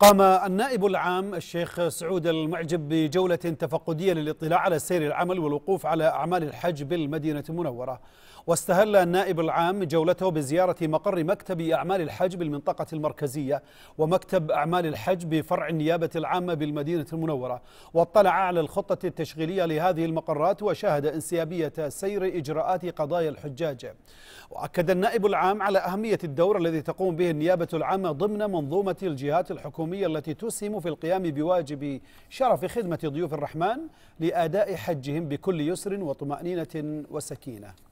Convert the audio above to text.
قام النائب العام الشيخ سعود المعجب بجولة تفقدية للاطلاع على سير العمل والوقوف على أعمال الحج بالمدينة المنورة واستهل النائب العام جولته بزيارة مقر مكتب أعمال الحج بالمنطقة المركزية ومكتب أعمال الحج بفرع النيابة العامة بالمدينة المنورة واطلع على الخطة التشغيلية لهذه المقرات وشاهد انسيابية سير إجراءات قضايا الحجاج وأكد النائب العام على أهمية الدور الذي تقوم به النيابة العامة ضمن منظومة الجهات الحكومية اليومية التي تسهم في القيام بواجب شرف خدمة ضيوف الرحمن لأداء حجهم بكل يسر وطمأنينة وسكينة